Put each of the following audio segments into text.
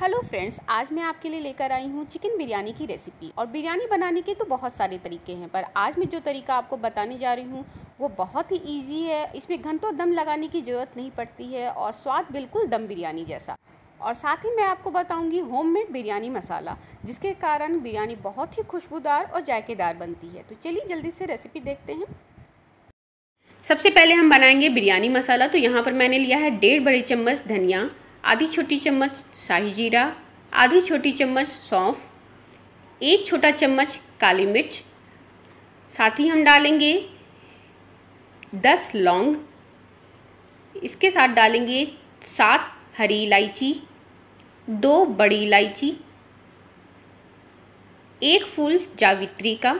hello friends आज मैं आपके लिए लेकर आई हूँ चिकन बिरयानी की रेसिपी और बिरयानी बनाने के तो बहुत सारे तरीके हैं पर आज मैं जो तरीका आपको बताने जा रही हूँ वो बहुत ही इजी है इसमें घंटों दम लगाने की ज़रूरत नहीं पड़ती है और स्वाद बिल्कुल दम बिरयानी जैसा और साथ ही मैं आपको बताऊंगी होममेड बिरयानी मसाला जिसके कारण बिरयानी बहुत ही खुशबूदार और जायकेदार बनती है तो चलिए जल्दी से रेसिपी देखते हैं सबसे पहले हम बनाएंगे बिरयानी मसाला तो यहाँ पर मैंने लिया है डेढ़ बड़े चम्मच धनिया आधी छोटी चम्मच शाही जीरा आधी छोटी चम्मच सौंफ एक छोटा चम्मच काली मिर्च साथ ही हम डालेंगे दस लौंग इसके साथ डालेंगे सात हरी इलायची दो बड़ी इलायची एक फूल जावित्री का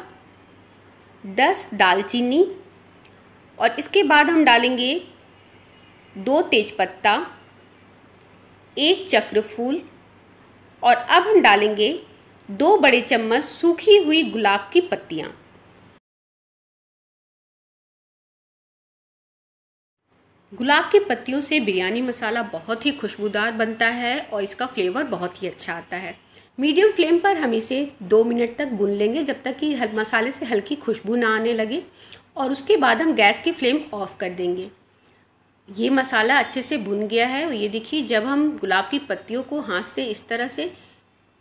दस दालचीनी और इसके बाद हम डालेंगे दो तेज़पत्ता एक चक्र फूल और अब हम डालेंगे दो बड़े चम्मच सूखी हुई गुलाब की पत्तियाँ गुलाब की पत्तियों से बिरयानी मसाला बहुत ही खुशबूदार बनता है और इसका फ्लेवर बहुत ही अच्छा आता है मीडियम फ्लेम पर हम इसे दो मिनट तक भून लेंगे जब तक कि मसाले से हल्की खुशबू ना आने लगे और उसके बाद हम गैस की फ्लेम ऑफ कर देंगे ये मसाला अच्छे से भुन गया है और ये देखिए जब हम गुलाब की पत्तियों को हाथ से इस तरह से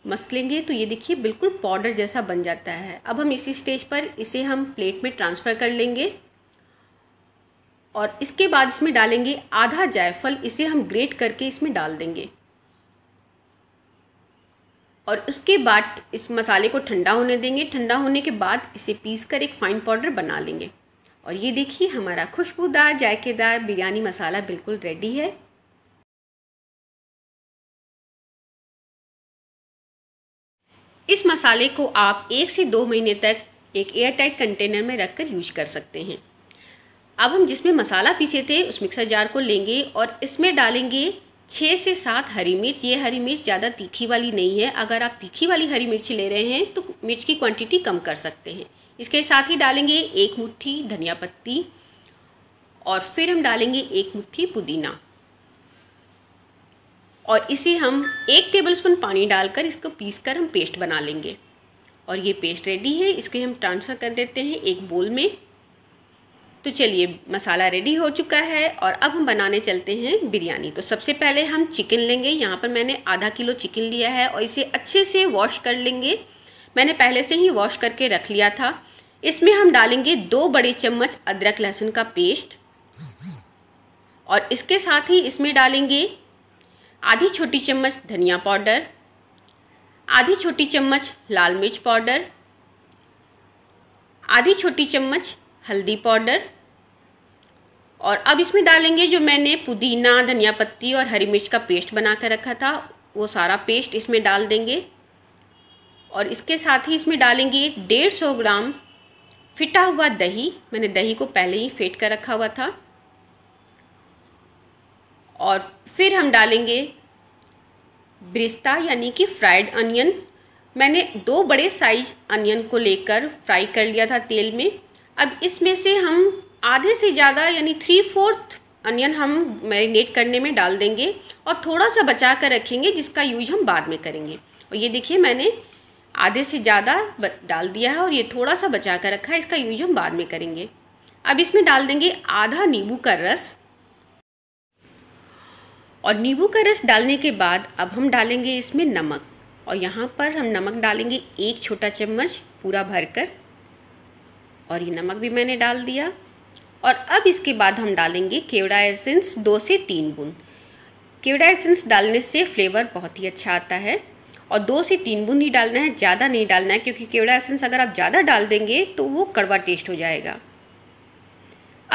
मस लेंगे तो ये देखिए बिल्कुल पाउडर जैसा बन जाता है अब हम इसी स्टेज पर इसे हम प्लेट में ट्रांसफ़र कर लेंगे और इसके बाद इसमें डालेंगे आधा जायफल इसे हम ग्रेट करके इसमें डाल देंगे और उसके बाद इस मसाले को ठंडा होने देंगे ठंडा होने के बाद इसे पीस कर एक फ़ाइन पाउडर बना लेंगे और ये देखिए हमारा खुशबूदार जायकेदार बिरयानी मसाला बिल्कुल रेडी है इस मसाले को आप एक से दो महीने तक एक एयरटाइट कंटेनर में रख कर यूज कर सकते हैं अब हम जिसमें मसाला पीसे थे उस मिक्सर जार को लेंगे और इसमें डालेंगे छः से सात हरी मिर्च ये हरी मिर्च ज़्यादा तीखी वाली नहीं है अगर आप तीखी वाली हरी मिर्च ले रहे हैं तो मिर्च की क्वांटिटी कम कर सकते हैं इसके साथ ही डालेंगे एक मुट्ठी धनिया पत्ती और फिर हम डालेंगे एक मुट्ठी पुदीना और इसे हम एक टेबलस्पून पानी डालकर इसको पीस कर हम पेस्ट बना लेंगे और ये पेस्ट रेडी है इसके हम ट्रांसफ़र कर देते हैं एक बोल में तो चलिए मसाला रेडी हो चुका है और अब हम बनाने चलते हैं बिरयानी तो सबसे पहले हम चिकन लेंगे यहाँ पर मैंने आधा किलो चिकन लिया है और इसे अच्छे से वॉश कर लेंगे मैंने पहले से ही वॉश करके रख लिया था इसमें हम डालेंगे दो बड़े चम्मच अदरक लहसुन का पेस्ट और इसके साथ ही इसमें डालेंगे आधी छोटी चम्मच धनिया पाउडर आधी छोटी चम्मच लाल मिर्च पाउडर आधी छोटी चम्मच हल्दी पाउडर और अब इसमें डालेंगे जो मैंने पुदीना धनिया पत्ती और हरी मिर्च का पेस्ट बना कर रखा था वो सारा पेस्ट इसमें डाल देंगे और इसके साथ ही इसमें डालेंगे डेढ़ सौ ग्राम फिटा हुआ दही मैंने दही को पहले ही फेंट कर रखा हुआ था और फिर हम डालेंगे ब्रिस्ता यानी कि फ्राइड अनियन मैंने दो बड़े साइज अनियन को लेकर फ्राई कर लिया था तेल में अब इसमें से हम आधे से ज़्यादा यानी थ्री फोर्थ अनियन हम मैरिनेट करने में डाल देंगे और थोड़ा सा बचा कर रखेंगे जिसका यूज हम बाद में करेंगे और ये देखिए मैंने आधे से ज़्यादा डाल दिया है और ये थोड़ा सा बचा कर रखा है इसका यूज हम बाद में करेंगे अब इसमें डाल देंगे आधा नींबू का रस और नींबू का रस डालने के बाद अब हम डालेंगे इसमें नमक और यहाँ पर हम नमक डालेंगे एक छोटा चम्मच पूरा भर कर और ये नमक भी मैंने डाल दिया और अब इसके बाद हम डालेंगे केवड़ा एसेंस दो से तीन बूंद केवड़ा एसेंस डालने से फ्लेवर बहुत ही अच्छा आता है और दो से तीन बूंद ही डालना है ज़्यादा नहीं डालना है क्योंकि केवड़ा एसेंस अगर आप ज़्यादा डाल देंगे तो वो कड़वा टेस्ट हो जाएगा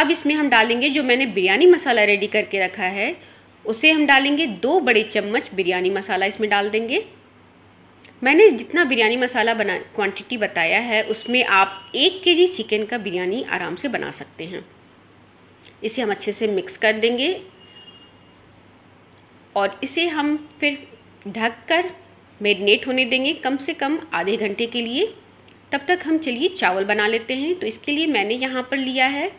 अब इसमें हम डालेंगे जो मैंने बिरयानी मसाला रेडी करके रखा है उसे हम डालेंगे दो बड़े चम्मच बिरयानी मसाला इसमें डाल देंगे मैंने जितना बिरयानी मसाला बना क्वांटिटी बताया है उसमें आप एक के जी चिकन का बिरयानी आराम से बना सकते हैं इसे हम अच्छे से मिक्स कर देंगे और इसे हम फिर ढक कर मेरीनेट होने देंगे कम से कम आधे घंटे के लिए तब तक हम चलिए चावल बना लेते हैं तो इसके लिए मैंने यहाँ पर लिया है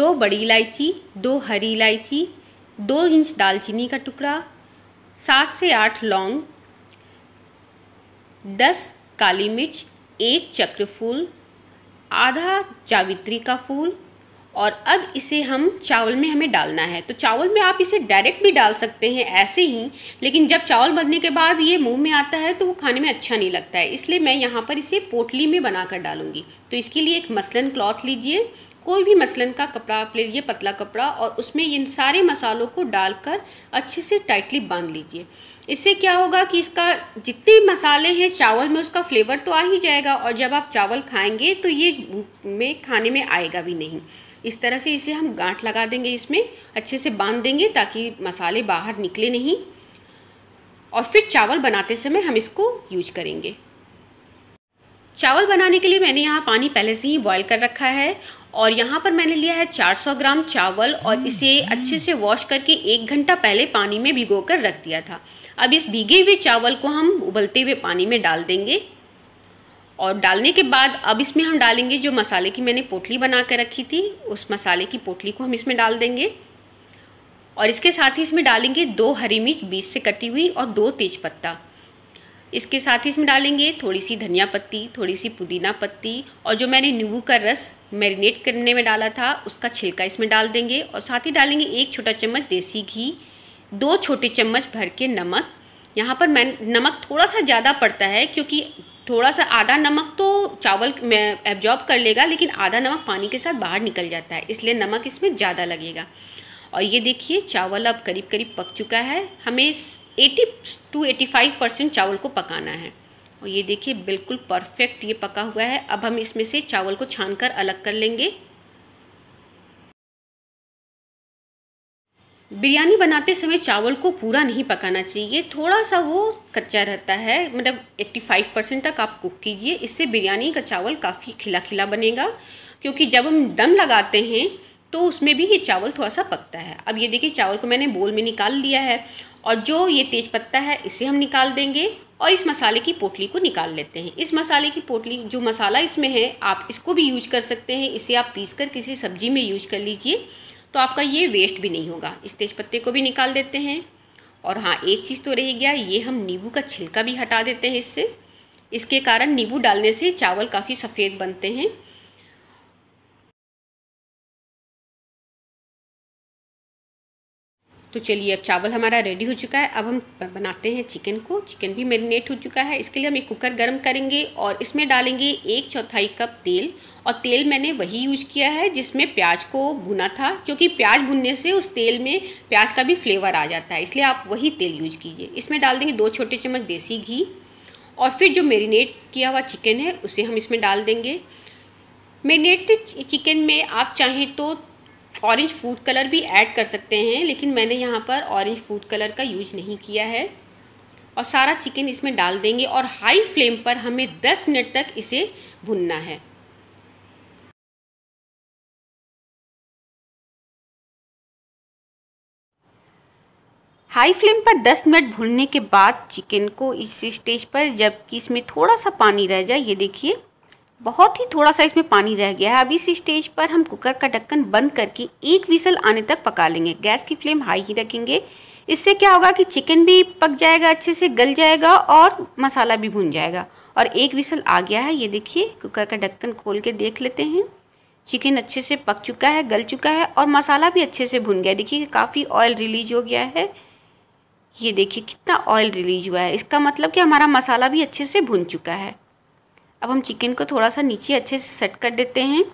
दो बड़ी इलायची दो हरी इलायची दो इंच दालचीनी का टुकड़ा सात से आठ लौंग दस काली मिर्च एक चक्रफूल आधा जावित्री का फूल और अब इसे हम चावल में हमें डालना है तो चावल में आप इसे डायरेक्ट भी डाल सकते हैं ऐसे ही लेकिन जब चावल बनने के बाद ये मुंह में आता है तो वो खाने में अच्छा नहीं लगता है इसलिए मैं यहाँ पर इसे पोटली में बनाकर डालूंगी तो इसके लिए एक मसलन क्लॉथ लीजिए कोई भी मसलन का कपड़ा आप ले लीजिए पतला कपड़ा और उसमें इन सारे मसालों को डालकर अच्छे से टाइटली बांध लीजिए इससे क्या होगा कि इसका जितने मसाले हैं चावल में उसका फ्लेवर तो आ ही जाएगा और जब आप चावल खाएंगे तो ये में खाने में आएगा भी नहीं इस तरह से इसे हम गांठ लगा देंगे इसमें अच्छे से बांध देंगे ताकि मसाले बाहर निकले नहीं और फिर चावल बनाते समय हम इसको यूज करेंगे चावल बनाने के लिए मैंने यहाँ पानी पहले से ही बॉयल कर रखा है और यहाँ पर मैंने लिया है 400 ग्राम चावल और इसे अच्छे से वॉश करके एक घंटा पहले पानी में भिगो कर रख दिया था अब इस भीगे हुए चावल को हम उबलते हुए पानी में डाल देंगे और डालने के बाद अब इसमें हम डालेंगे जो मसाले की मैंने पोटली बना कर रखी थी उस मसाले की पोटली को हम इसमें डाल देंगे और इसके साथ ही इसमें डालेंगे दो हरी मिर्च बीच से कटी हुई और दो तेज़पत्ता इसके साथ ही इसमें डालेंगे थोड़ी सी धनिया पत्ती थोड़ी सी पुदीना पत्ती और जो मैंने नींबू का रस मैरिनेट करने में डाला था उसका छिलका इसमें डाल देंगे और साथ ही डालेंगे एक छोटा चम्मच देसी घी दो छोटे चम्मच भर के नमक यहाँ पर मैं नमक थोड़ा सा ज़्यादा पड़ता है क्योंकि थोड़ा सा आधा नमक तो चावल में एब्जॉर्ब कर लेगा लेकिन आधा नमक पानी के साथ बाहर निकल जाता है इसलिए नमक इसमें ज़्यादा लगेगा और ये देखिए चावल अब करीब करीब पक चुका है हमें eighty to eighty five percent चावल को पकाना है और ये देखिए बिल्कुल परफेक्ट ये पका हुआ है अब हम इसमें से चावल को छान कर अलग कर लेंगे बिरयानी बनाते समय चावल को पूरा नहीं पकाना चाहिए थोड़ा सा वो कच्चा रहता है मतलब 85 परसेंट तक आप कुक कीजिए इससे बिरयानी का चावल काफ़ी खिला खिला बनेगा क्योंकि जब हम दम लगाते हैं तो उसमें भी ये चावल थोड़ा सा पकता है अब ये देखिए चावल को मैंने बोल में निकाल लिया है और जो ये तेज़पत्ता है इसे हम निकाल देंगे और इस मसाले की पोटली को निकाल लेते हैं इस मसाले की पोटली जो मसाला इसमें है आप इसको भी यूज कर सकते हैं इसे आप पीस कर किसी सब्जी में यूज कर लीजिए तो आपका ये वेस्ट भी नहीं होगा इस तेज पत्ते को भी निकाल देते हैं और हाँ एक चीज़ तो रह गया ये हम नींबू का छिलका भी हटा देते हैं इससे इसके कारण नींबू डालने से चावल काफ़ी सफ़ेद बनते हैं तो चलिए अब चावल हमारा रेडी हो चुका है अब हम बनाते हैं चिकन को चिकन भी मैरिनेट हो चुका है इसके लिए हम एक कुकर गर्म करेंगे और इसमें डालेंगे एक चौथाई कप तेल और तेल मैंने वही यूज किया है जिसमें प्याज को भुना था क्योंकि प्याज भुनने से उस तेल में प्याज का भी फ्लेवर आ जाता है इसलिए आप वही तेल यूज कीजिए इसमें डाल देंगे दो छोटे चम्मच देसी घी और फिर जो मेरीनेट किया हुआ चिकन है उसे हम इसमें डाल देंगे मेरीनेटेड चिकन में आप चाहें तो ऑरेंज फूड कलर भी ऐड कर सकते हैं लेकिन मैंने यहाँ पर ऑरेंज फूड कलर का यूज नहीं किया है और सारा चिकन इसमें डाल देंगे और हाई फ्लेम पर हमें 10 मिनट तक इसे भुनना है हाई फ्लेम पर 10 मिनट भूनने के बाद चिकन को इस स्टेज पर जबकि इसमें थोड़ा सा पानी रह जाए ये देखिए बहुत ही थोड़ा सा इसमें पानी रह गया है अब इस स्टेज पर हम कुकर का ढक्कन बंद करके एक विसल आने तक पका लेंगे गैस की फ्लेम हाई ही रखेंगे इससे क्या होगा कि चिकन भी पक जाएगा अच्छे से गल जाएगा और मसाला भी भून जाएगा और एक विसल आ गया है ये देखिए कुकर का ढक्कन खोल के देख लेते हैं चिकन अच्छे से पक चुका है गल चुका है और मसाला भी अच्छे से भुन गया देखिए काफ़ी ऑयल रिलीज हो गया है ये देखिए कितना ऑयल रिलीज हुआ है इसका मतलब कि हमारा मसाला भी अच्छे से भुन चुका है अब हम चिकन को थोड़ा सा नीचे अच्छे से सेट कर देते हैं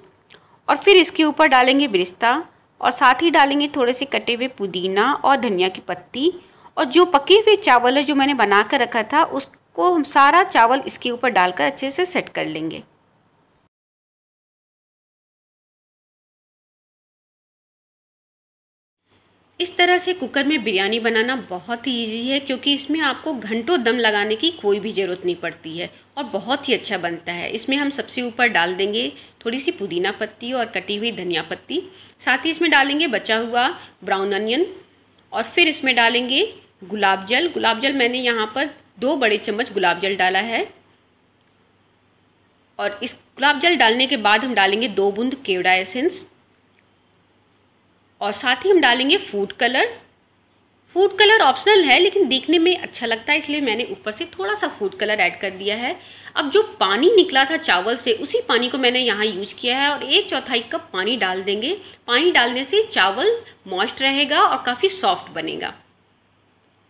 और फिर इसके ऊपर डालेंगे बिरिस्ता और साथ ही डालेंगे थोड़े से कटे हुए पुदीना और धनिया की पत्ती और जो पके हुए चावल है जो मैंने बना कर रखा था उसको हम सारा चावल इसके ऊपर डालकर अच्छे से सेट कर लेंगे इस तरह से कुकर में बिरयानी बनाना बहुत ही ईजी है क्योंकि इसमें आपको घंटों दम लगाने की कोई भी ज़रूरत नहीं पड़ती है और बहुत ही अच्छा बनता है इसमें हम सबसे ऊपर डाल देंगे थोड़ी सी पुदीना पत्ती और कटी हुई धनिया पत्ती साथ ही इसमें डालेंगे बचा हुआ ब्राउन अनियन और फिर इसमें डालेंगे गुलाब जल गुलाब जल मैंने यहाँ पर दो बड़े चम्मच गुलाब जल डाला है और इस गुलाब जल डालने के बाद हम डालेंगे दो बूंद केवड़ा एसेंस और साथ ही हम डालेंगे food colour food colour optional है लेकिन देखने में अच्छा लगता है इसलिए मैंने ऊपर से थोड़ा सा फूड कलर ऐड कर दिया है अब जो पानी निकला था चावल से उसी पानी को मैंने यहाँ यूज़ किया है और एक चौथाई कप पानी डाल देंगे पानी डालने से चावल मॉइस्ट रहेगा और काफ़ी सॉफ्ट बनेगा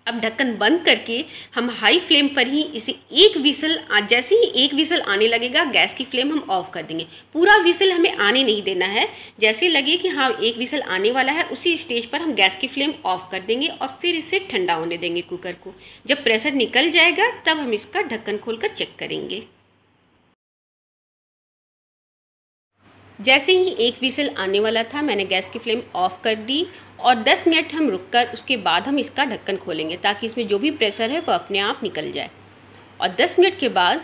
अब ढक्कन बंद करके हम हाई फ्लेम पर ही इसे एक विसल जैसे ही एक विसल आने लगेगा गैस की फ्लेम हम ऑफ कर देंगे पूरा विसल हमें आने नहीं देना है जैसे लगे कि हाँ एक विसल आने वाला है उसी स्टेज पर हम गैस की फ्लेम ऑफ कर देंगे और फिर इसे ठंडा होने देंगे कुकर को जब प्रेशर निकल जाएगा तब हम इसका ढक्कन खोल चेक करेंगे जैसे ही एक विसल आने वाला था मैंने गैस की फ्लेम ऑफ कर दी और 10 मिनट हम रुक कर उसके बाद हम इसका ढक्कन खोलेंगे ताकि इसमें जो भी प्रेशर है वो अपने आप निकल जाए और 10 मिनट के बाद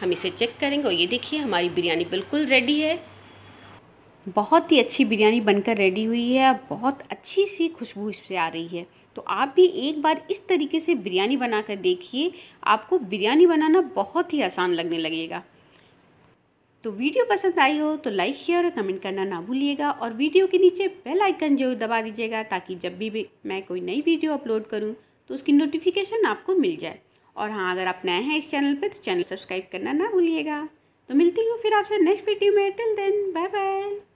हम इसे चेक करेंगे और ये देखिए हमारी बिरयानी बिल्कुल रेडी है बहुत ही अच्छी बिरयानी बनकर रेडी हुई है बहुत अच्छी सी खुशबू इससे आ रही है तो आप भी एक बार इस तरीके से बिरयानी बनाकर देखिए आपको बिरयानी बनाना बहुत ही आसान लगने लगेगा तो वीडियो पसंद आई हो तो लाइक शेयर और कमेंट करना ना भूलिएगा और वीडियो के नीचे बेल आइकन जरूर दबा दीजिएगा ताकि जब भी मैं कोई नई वीडियो अपलोड करूँ तो उसकी नोटिफिकेशन आपको मिल जाए और हाँ अगर आप नए हैं इस चैनल पर तो चैनल सब्सक्राइब करना ना भूलिएगा तो मिलती हूँ फिर आपसे नेक्स्ट वीडियो में टिल देन बाय बाय